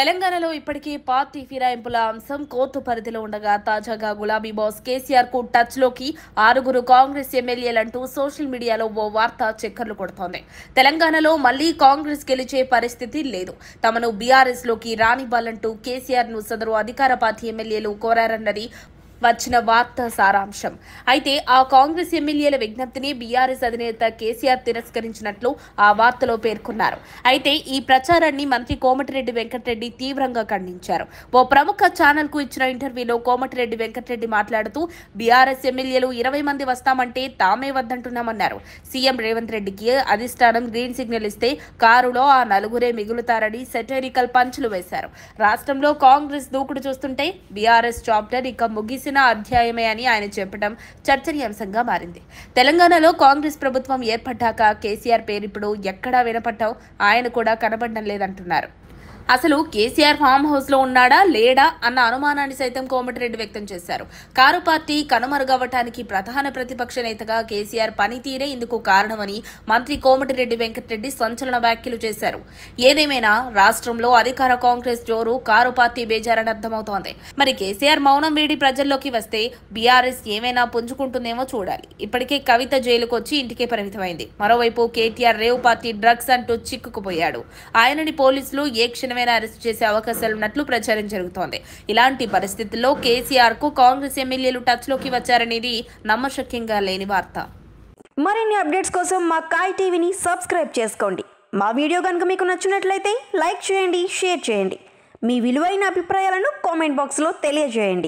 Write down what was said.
తెలంగాణలో ఇప్పటికీ పార్టీ ఫిరాయింపుల అంశం కోర్టు పరిధిలో ఉండగా తాజాగా గులాబీ బాస్ కేసీఆర్ కు టచ్ లోకి ఆరుగురు కాంగ్రెస్ ఎమ్మెల్యేలంటూ సోషల్ మీడియాలో ఓ వార్త చక్కర్లు కొడుతోంది తెలంగాణలో మళ్లీ కాంగ్రెస్ గెలిచే పరిస్థితి లేదు తమను బీఆర్ఎస్ లోకి రానివ్వాలంటూ కేసీఆర్ ను సదరు అధికార పార్టీ ఎమ్మెల్యేలు కోరారన్నది వచ్చిన వార్త సారాంశం అయితే ఆ కాంగ్రెస్ ఎమ్మెల్యేల విజ్ఞప్తిని బీఆర్ఎస్ అధినేత కేసీఆర్ తిరస్కరించినట్లు ఆ వార్తలో పేర్కొన్నారు అయితే ఈ ప్రచారాన్ని మంత్రి కోమటిరెడ్డి వెంకటరెడ్డి తీవ్రంగా ఖండించారు ఓ ప్రముఖ ఛానల్ కు ఇచ్చిన ఇంటర్వ్యూలో కోమటిరెడ్డి వెంకటరెడ్డి మాట్లాడుతూ బీఆర్ఎస్ ఎమ్మెల్యేలు ఇరవై మంది వస్తామంటే తామే వద్దంటున్నామన్నారు సీఎం రేవంత్ రెడ్డికి అధిష్టానం గ్రీన్ సిగ్నల్ ఇస్తే కారులో ఆ నలుగురే మిగులుతారని సెటరికల్ పంచులు వేశారు రాష్ట్రంలో కాంగ్రెస్ దూకుడు చూస్తుంటే బీఆర్ఎస్ చాప్టర్ ఇక ముగిసి చేసిన అధ్యాయమే అని ఆయన చెప్పడం చర్చనీయాంశంగా మారింది తెలంగాణలో కాంగ్రెస్ ప్రభుత్వం ఏర్పడ్డాక కేసీఆర్ పేరిప్పుడు ఎక్కడా వినపట్టవు ఆయన కూడా కనబడడం లేదంటున్నారు అసలు కేసీఆర్ ఫామ్ హౌస్ లో ఉన్నాడా లేడా అన్న అనుమానాన్ని సైతం కోమటిరెడ్డి వ్యక్తం చేశారు కారు పార్టీ కనుమరుగవటానికి ప్రధాన ప్రతిపక్ష నేతగా కేసీఆర్ పనితీరే ఇందుకు కారణమని మంత్రి కోమటిరెడ్డి వెంకటరెడ్డి సంచలన వ్యాఖ్యలు చేశారు ఏదేమైనా రాష్ట్రంలో అధికార కాంగ్రెస్ జోరు కారు పార్టీ బేజారని అర్థమవుతోంది మరి కేసీఆర్ మౌనం వీడి ప్రజల్లోకి వస్తే బీఆర్ఎస్ ఏమైనా పుంజుకుంటుందేమో చూడాలి ఇప్పటికే కవిత జైలుకు వచ్చి ఇంటికే పరిమితమైంది మరోవైపు కేటీఆర్ రేవ్ పార్టీ డ్రగ్స్ అంటూ చిక్కుకుపోయాడు ఆయనని పోలీసులు ఏ క్షణమే తక్షణమైన అరెస్ట్ చేసే అవకాశాలు ఉన్నట్లు ప్రచారం జరుగుతోంది ఇలాంటి పరిస్థితుల్లో కేసీఆర్కు కాంగ్రెస్ ఎమ్మెల్యేలు టచ్లోకి వచ్చారనేది నమ్మశక్యంగా లేని వార్త మరిన్ని అప్డేట్స్ కోసం మా కాయ్ టీవీని సబ్స్క్రైబ్ చేసుకోండి మా వీడియో కనుక మీకు నచ్చినట్లయితే లైక్ చేయండి షేర్ చేయండి మీ విలువైన అభిప్రాయాలను కామెంట్ బాక్స్లో తెలియజేయండి